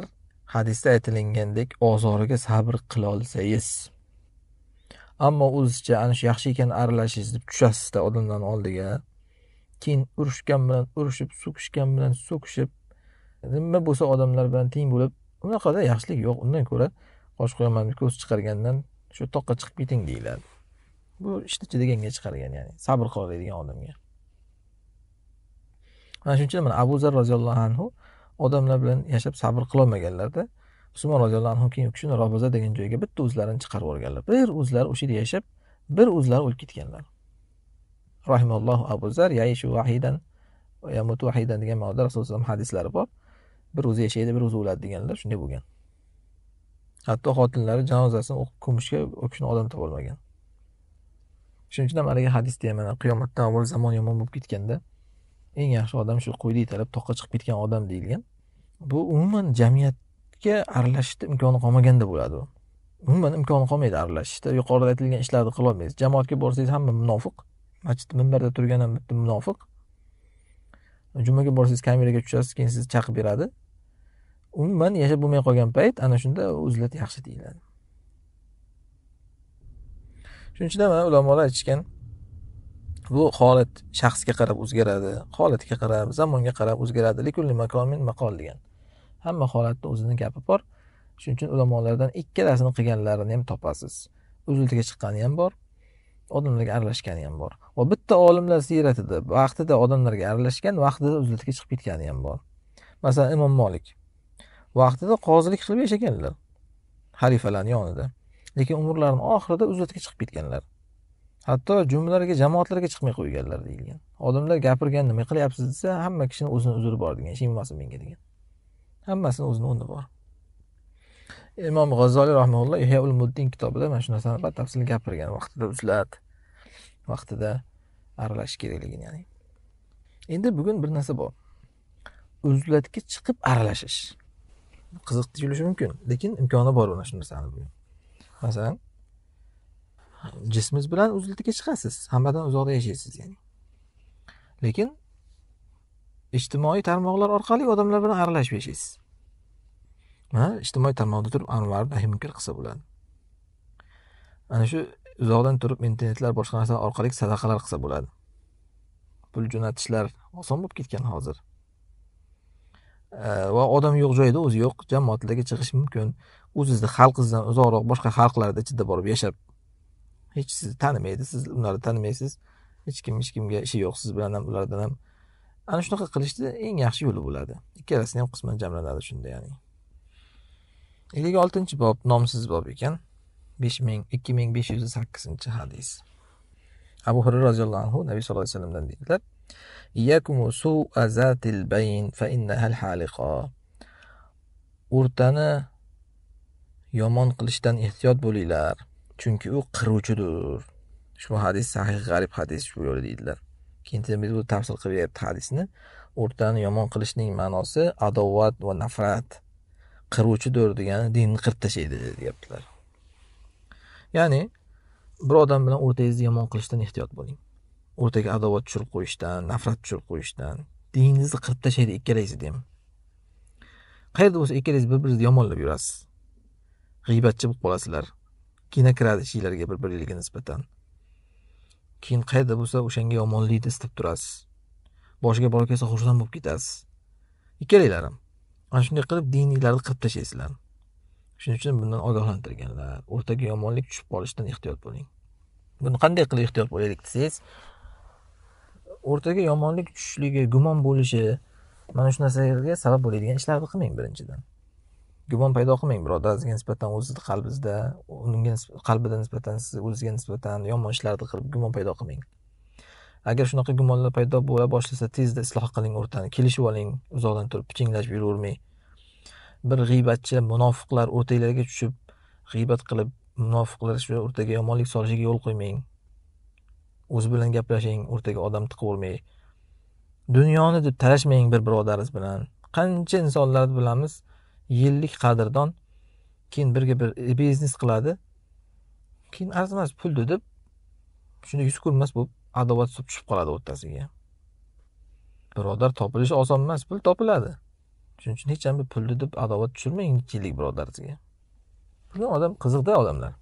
hadisda aytilgandek ozoriga sabr qila olsangiz ammo o'zicha ana shu yaxshi ekan aralashingiz deb tushasizda odamlarni oldiga keyin urushgan bilan urushib so'kishgan bilan so'kishib nima bo'lsa odamlar bilan teng bo'lib unaqada yaxshilik yo'q undan ko'ra qosh qo'yaman ko'z chiqargandan shu toqqa chiqib keting deyiladi bu ishni chidaganga chiqargan ya'ni sabr qiloladigan odamga mana shuning uchun mana abu zar roziyallohu anhu odamlar bilan yashab sabr qilolmaganlarda usmon roziyallohu anhu keyin kishini robaza degan joyga bitta o'zlarini chiqarib yuborganlar bir o'zlari o'sha yerda yashab bir o'zlari o'lib ketganlar rahimallohu abu zar yaishu vahidan yamutu vahidan degan mavzuda rasululloh alayhi hadislari bor bir o'zi yashaydi bir o'zi o'ladi deganlar shunday bo'lgan hatto xotinlari janozasini o'qib ko'mishga u kishini odam topolmagan shuning uchun ham haligi hadis deyman qiyomatdan avval zamon yomon bo'lib ketganda eng yaxshi odam shu qo'yni talab toqqa chiqib ketgan odam deyilgan bu umuman jamiyatga aralashishni imkoni qolmaganda bo'ladi umuman imkoni qolmaydi aralashishda yuqorida aytilgan ishlarni qilolmaysiz jamoatga borsangiz hamma munofiq masjid minbarda turgan ham bitta munofiq jumaga borsangiz kameraga tushasiz keyin sizni chaqib beradi umuman yashab bo'lmay qolgan payt ana shunda o'zlat yaxshi deyiladi shuning uchun ham ulamolar aytishgan bu holat shaxsga qarab o'zgaradi holatga qarab zamonga qarab o'zgaradi likulli makomin maqol degan hamma holatni o'zini gapi bor shuning uchun ulamolardan ikkalasini qilganlarini ham topasiz uziltiga chiqqani ham bor odamlarga aralashgani ham bor va bitta olimlar siyratida vaqtida odamlarga aralashgan vaqtida uziltiga chiqib ketgani ham bor masalan imom molik vaqtida qozilik qilib yashaganlar xalifalarni yonida lekin umrlarini oxirida uzatga chiqib ketganlar hatto jumlalarga jamoatlarga chiqmay qo'yganlar deyilgan odamlar gapirgan nima qilyapsiz desa hamma kishini o'zini uzri bor degan ish menga degan hammasini o'zini o'rni bor imom g'azzoliy rahmaulloh ihyaul muddin kitobida mana shu narsani batafsil gapirgan vaqtida uzlat vaqtida aralashish kerakligini ya'ni endi bugun bir narsa bor uzlatga chiqib aralashish qiziq tuyulishi mumkin lekin imkoni bor mana shu narsani bugun masalan jismingiz bilan uziltiga chiqasiz hammadan uzoqda yashaysiz ya'ni lekin ijtimoiy tarmoqlar orqali odamlar bilan aralashib yashaysiz mana ijtimoiy tarmoqda turib anvarni ahimkir qilsa bo'ladi ana shu uzoqdan turib internetlar boshqa narsalar orqali sadaqalar qilsa bo'ladi pul jo'natishlar oson bo'lib ketgan hozir va odam yo'q joyda o'zi yo'q jamoatlarga chiqish mumkin o'zizni xalqingizdan uzoqroq boshqa xalqlarni ichida borib yashab hech sizni tanimaydi siz ularni tanimaysiz hech kim hech kimga ishi yo'q siz bilan ham ulardan ham ana shunaqa qilishni eng yaxshi yo'li bo'ladi ikkalasini ham qisman jamlanadi shunda ya'ni ellik oltinchi bob nomsiz bob ekan besh ming ikki ming besh yuz sakkizinchi hadis abu hurra roziyallohu anhu nabiy sallallohu alayhi vasallamdan deydilar bayn fa innaha o'rtani yomon qilishdan ehtiyot bo'linglar chunki u qiruvchidir ushbu hadis sahih g'arib hadis shu yo'li deydilar keyin termiz bu tafsir qilib beryapti hadisni o'rtani yomon qilishning ma'nosi adovat va nafrat qiruvchidir degani dinni qirib tashlaydi deyaptilar ya'ni bir odam bilan o'rtangizni yomon qilishdan ehtiyot bo'ling o'rtaga adovat tushirib qo'yishdan nafrat tushirib qo'yishdan diningizni qirib tashlaydi ikkalangizni ham qayerda bo'lsa ikkalangiz bir biringizni yomonlab yurasiz g'iybatchi bo'lib qolasizlar gina kiradi ichinglarga bir biringlarga nisbatan keyin qayerda bo'lsa o'shanga yomonlikni istab turasiz boshiga balo kelsa xursand bo'lib ketasiz ikkalanglar ham ana shunday qilib diniylarni qirib tashlaysizlar shuning uchun bundan ogohlantirganlar o'rtaga yomonlik tushib qolishidan ehtiyot bo'ling buni qanday qilib ehtiyot bo'laylik desangiz o'rtaga yomonlik tushishligi gumon bo'lishi mana shu narsalarga sabab bo'ladigan ishlarni qilmang birinchidan gumon paydo qilmang birodaringizga nisbatan o'zizni qalbingizda unga qalbida nisbatan siz o'zizga nisbatan yomon ishlarni qilib gumon paydo qilmang agar shunaqa gumonlar paydo bo'la boshlasa tezda isloh qiling o'rtani kelishib oling uzoqdan turib pichinglashib yuravermay bir g'iybatchi munofiqlar o'rtanglarga tushib g'iybat qilib munofiqlar shu o'rtaga yomonlik solishiga yo'l qo'ymang o'zi bilan gaplashing o'rtaga odam tiqib olmay dunyoni deb talashmang bir birodaringiz bilan qancha insonlar bilamiz yillik qadrdon keyin birga bir e, biznes qiladi keyin arzimas pulni deb shunda yuz ko'rmas bo'lib adovat tushib tushib qoladi o'rtasiga birodar topilishi oson emas pul topiladi shuning uchun hech ham bir pulni deb adovat tushirmang ikkilik birodarsiga bu odam qiziqda odamlar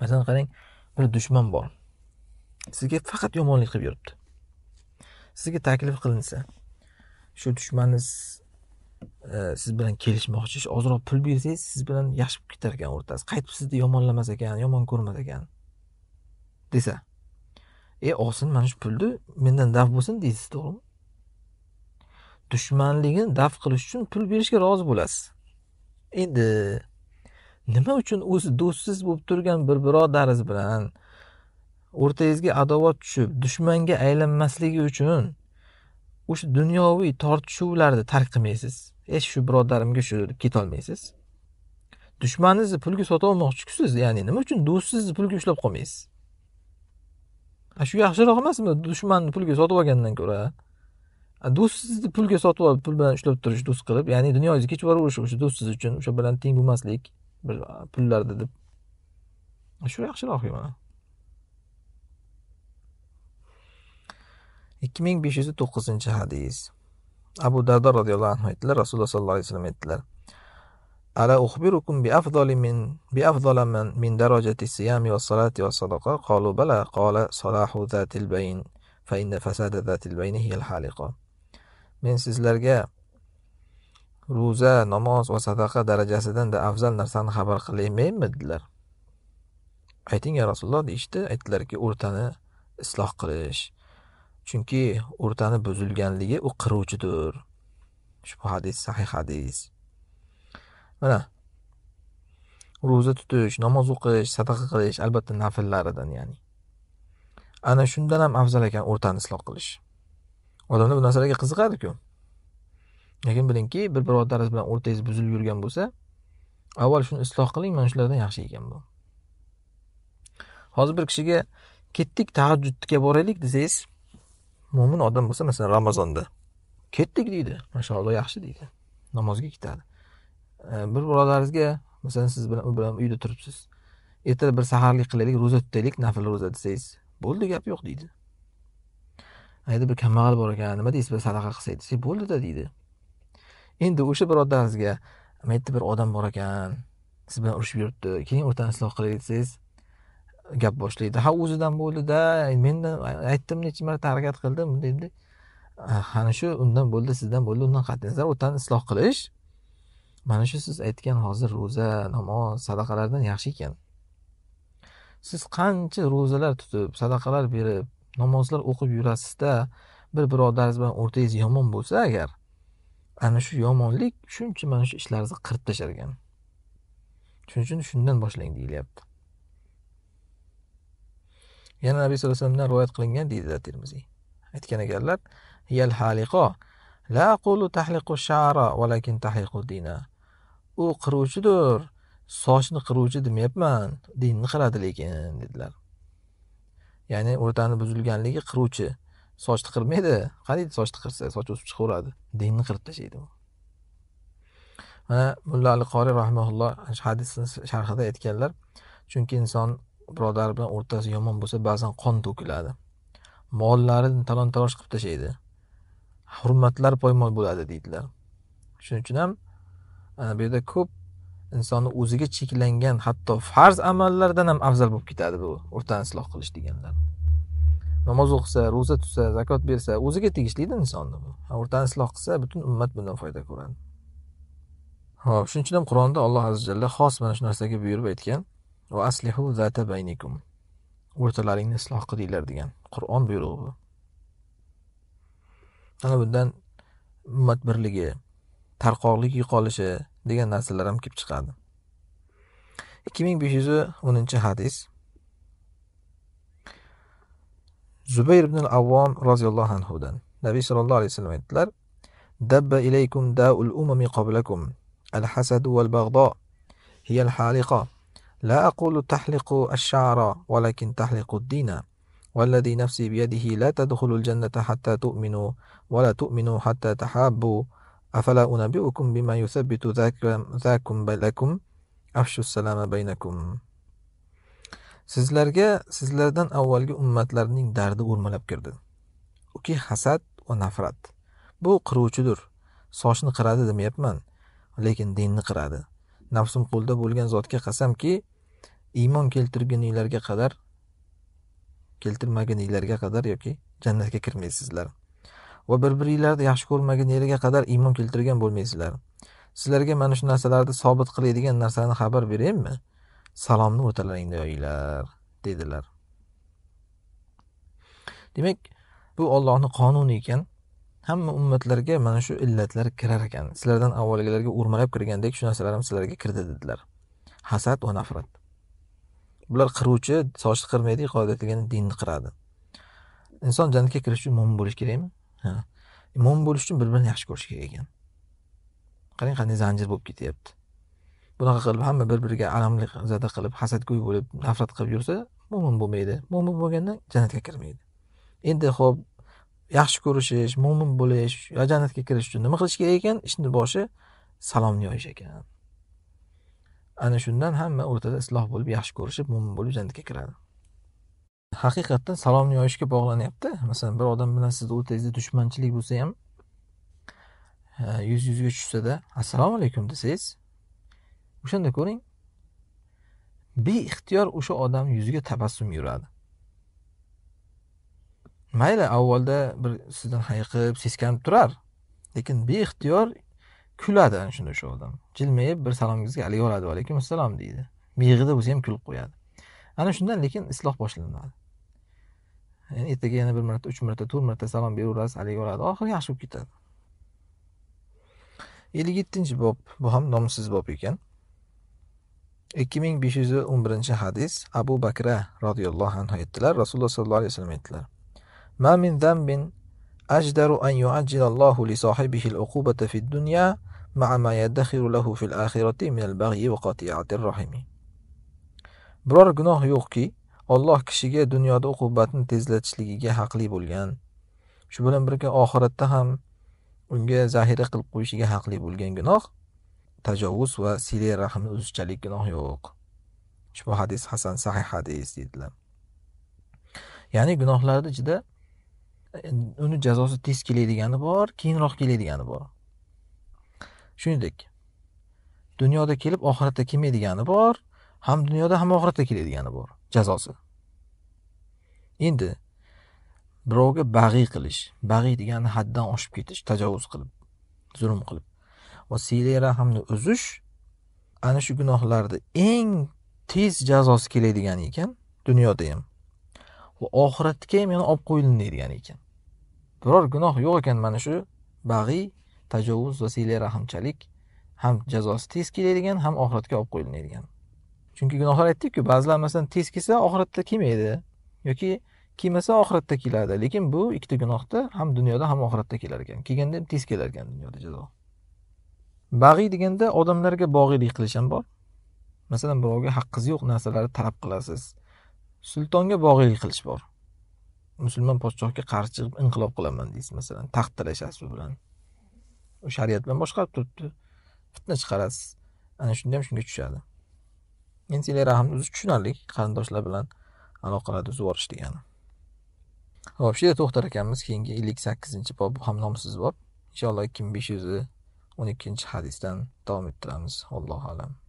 masalan qarang bir dushman bor sizga faqat yomonlik qilib yuribdi sizga taklif qilinsa shu dushmanni siz bilan kelishmoqchi ozroq pul bersangiz siz bilan yaxshi bo'lib ketar ekan o'rtasi qaytib sizni yomonlamas ekan yomon ko'rmas ekan desa e olsin mana shu pulni mendan daf bo'lsin deysiz to'g'rimi dushmanligini daf qilish uchun pul berishga rozi bo'lasiz endi nima uchun o'zi do'stsiz bo'lib turgan bir birodaringiz bilan o'rtangizga adovat tushib dushmanga aylanmasligi uchun o'sha dunyoviy tortishuvlarni tark qilmaysiz hech shu birodarimga shu deb ketolmaysiz dushmaningizni pulga sotib olmoqchi kusiz ya'ni nima uchun do'stingizni pulga ushlab qolmaysiz shu yaxshiroq emasmi dushmanni pulga sotib olgandan ko'ra do'stingizni pulga sotib olib pul bilan ushlab turish do'st qilib ya'ni dunyoyingizni kechib yuboraverish o'sha do'stingiz uchun o'sha bilan teng bo'lmaslik bir pullarda deb shu yaxshiroq mana ikki ming besh yuz to'qqizinchi hadis abu dardo roziyallohu anhu aytdilar rasululloh sollallohu alayhi vasallam aytdilar ala uxbirukum bi afdali min bi afdala min, min darajati siyami va salati va sadaqa qalu bala qala salahu zatil bayn fa inna fasada zatil bayni hiyal haliqa men sizlarga ro'za namoz va sadaqa darajasidan da afzal narsani xabar qilmaymi dedilar ayting ya rasululloh deyishdi aytdilarki o'rtani isloh qilish chunki o'rtani buzilganligi u qiruvchidir ushbu hadis sahih hadis mana ro'za tutish namoz o'qish sadaqa qilish albatta nafllaridan ya'ni ana shundan ham afzal ekan o'rtani isloh qilish odamlar bu narsalarga qiziqadiku lekin bilingki bir birodaringiz bilan o'rtangiz buzilib yurgan bo'lsa avval shuni isloh qiling mana shulardan yaxshi ekan bu hozir bir kishiga ketdik tahajjudga boraylik desangiz mo'min odam bo'lsa masalan ramazonda ketdik deydi mashaalloh yaxshi deydi namozga ketadi e, bir birodaringizga masalan siz bilan u bilan uyda turibsiz ertalab bir saharlik qilaylik ro'za tutaylik nafl ro'za desangiz bo'ldi gap yo'q deydi ayda bir kambag'al bor ekan nima deysiz bir sadaqa qilsak desak bo'ldida deydi endi o'sha birodaringizga mana yerda bir odam bor ekan siz bilan urushib yuribdi keling o'rtani isloh qilaylik desangiz gap boshlaydi ha o'zidan bo'ldida mendan aytdim necha marta harakat qildim deydi ana shu undan bo'ldi sizdan bo'ldi undan qat'iy nazar o'tani isloh qilish mana shu siz aytgan hozir ro'za namoz sadaqalardan yaxshi ekan siz qancha ro'zalar tutib sadaqalar berib namozlar o'qib yurasizda bir birodaringiz bilan o'rtangiz yomon bo'lsa agar ana shu yomonlik shuncha mana shu ishlaringizni qirib tashlar ekan shuning uchun shundan boshlang deyilyapti yana nabiy sallallohu alayhi vasallamdan rivoyat qilingan deydi termiziy aytgan ekanlar yal haliqo la qulu tahliqu shara valakin tahliqu dina u qiruvchidir sochni qiruvchi demayapman dinni qiradi lekin dedilar ya'ni o'rtani buzilganligi qiruvchi sochni qirmaydi qaraydi sochni qirsa soch o'sib chiqaveradi dinni qirib tashlaydi u mana mulla ali qori rahmaulloh hadisni sharhida aytganlar chunki inson birodari bilan o'rtasi yomon bo'lsa ba'zan qon to'kiladi mollarini talon taroj qilib tashlaydi hurmatlar poymol bo'ladi deydilar shuning uchun ham ana e, bu yerda ko'p insonni o'ziga cheklangan hatto farz amallardan ham afzal bo'lib ketadi bu o'rtani isloh qilish deganlar namoz o'qisa ro'za tutsa zakot bersa o'ziga tegishlida insonni bu o'rtani isloh qilsa butun ummat bundan foyda ko'radi ho'p shuning uchun ham qur'onda alloh azza jalla xos mana shu narsaga buyurib aytgan aslihu zata baynikum o'rtalaringni isloh qilinglar degan qur'on buyrug'i bu ana bundan ummat birligi tarqoqlik yo'qolishi degan narsalar ham kelib chiqadi ikki ming besh yuz o'ninchi hadis zubayr ibn avvom roziyallohu anhudan nabiy sallallohu alayhi vasallam aytdilar dabba ilaykum daul umami قبلكم الحسد والبغضاء هي bag'do لا أقول تحلق الشعر ولكن تحلق الدين والذي نفسي بيده لا تدخل الجنة حتى تؤمنوا ولا تؤمنوا حتى تحابوا أفلا أنبئكم بما يثبت ذاكم لكم أفشوا السلام بينكم sizlarga sizlardan avvalgi ummatlarning dardi o'rmalab kirdi uki hasad va nafrat bu qiruvchidir sochni qiradi demayapman lekin dinni qiradi nafsim qo'lda bo'lgan zotga qasamki iymon keltirguninglarga qadar keltirmaguninglarga qadar yoki jannatga kirmaysizlar va bir biringlarni yaxshi ko'rmaguninglarga qadar iymon keltirgan bo'lmaysizlar sizlarga mana shu narsalarni sobit qiladigan narsani xabar beraymi salomni o'talaringda yoyinglar dedilar demak bu ollohni qonuni ekan hamma ummatlarga mana shu illatlar kirar ekan sizlardan avvalgilarga o'rmalab kirgandek shu narsalar ham sizlarga kirdi dedilar hasad va nafrat bular qiruvchi sochni qirmaydi yuqorida aytilgan dinni qiradi inson jannatga kirish uchun mo'min bo'lishi kerakmi ha mo'min bo'lish uchun bir birini yaxshi ko'rish kerak ekan qarang qanday zanjir bo'lib ketyapti bunaqa qilib hamma bir biriga alamli zada qilib hasadgo'y bo'lib nafrat qilib yursa mo'min bo'lmaydi mo'min bo'lganda jannatga kirmaydi endi ho'p yaxshi ko'rishish mo'min bo'lish va jannatga kirish uchun nima qilish kerak ekan ishni boshi salomni yoyish ekan ana shundan hamma o'rtada isloh bo'lib yaxshi ko'rishib mo'min bo'lib jannatga kiradi haqiqatdan salomni yoyishga bog'lanyapti masalan bir odam bilan sizni o'rtangizda dushmanchilik bo'lsa ham yuz yuzga tushsada assalomu alaykum desangiz o'shanda ko'ring beixtiyor o'sha odam yuziga tabassum yuradi mayli avvalda bir sizdan hayiqib seskanib turar lekin beixtiyor kuladi ana shunda shu odam jilmayib bir salomingizga alaykum oladi va assalom deydi miyig'ida bo'lsa ham kulib qo'yadi ana shundan lekin isloh boshlanadi ya'ni ertaga yana bir marta uch marta to'rt marta salom beraverasiz alaykum oladi oxiri yaxshi bo'lib ketadi ellik yettinchi bob bu ham nomsiz bob ekan ikki ming besh yuz o'n birinchi hadis abu bakra roziyallohu anhu aytdilar rasululloh sollallohu alayhi vasallam aytdilar ma min zambin أجدر أن يعجل الله لصاحبه uqubata في dunya مع ما يدخر له في الآخرة من البغي وقطيعة الرحم biror gunoh yo'qki olloh kishiga dunyoda uqubatni tezlatishligiga haqli bo'lgan shu bilan birga oxiratda ham unga zahira qilib qo'yishiga haqli bo'lgan gunoh tajovuz va sile rahmni uzishchalik gunoh yo'q ushbu hadis hasan sahih hadis deydilar ya'ni gunohlarni ichida e, uni jazosi tez keladigani bor keyinroq keladigani bor shuningdek dunyoda kelib oxiratda kelmaydigani bor ham dunyoda ham oxiratda keladigani bor jazosi endi birovga bag'iy qilish bag'iy degani haddan oshib ketish tajovuz qilib zulm qilib va siyli rahmni uzish ana shu gunohlarni eng tez jazosi keladigan ekan dunyoda ham va oxiratga ham yana olib qo'yilmaydigan ekan biror gunoh yo'q ekan mana shu bag'iy tajovuz vasila rahmchalik ham jazosi tez keladigan ham oxiratga olib qo'yiladigan chunki gunohlar aytdikku ba'zilar masalan tez kelsa oxiratda kelmaydi yoki kelmasa oxiratda keladi lekin bu ikkita gunohda ham dunyoda ham oxiratda kelar ekan kelganda ham tez kelar ekan dunyoda jazo bag'iy deganda odamlarga bog'iylik qilish ham bor masalan birovga haqqingiz yo'q narsalarni talab qilasiz sultonga bog'iylik qilish bor musulmon podshohga qarshi chiqib inqilob qilaman deysiz masalan taxt talashasiz u bilan shariat bilan boshqarib turibdi fitna chiqarasiz ana shunda ham shunga tushadi endi sizlar rahmni uzish tushunarli qarindoshlar bilan aloqalarni uzib yuborish degani ho'p shu yerda to'xtar ekanmiz keyingi ellik sakkizinchi bob bu ham nomsiz bob inshaalloh ikki ming besh yuz o'n ikkinchi hadisdan davom ettiramiz allohu alam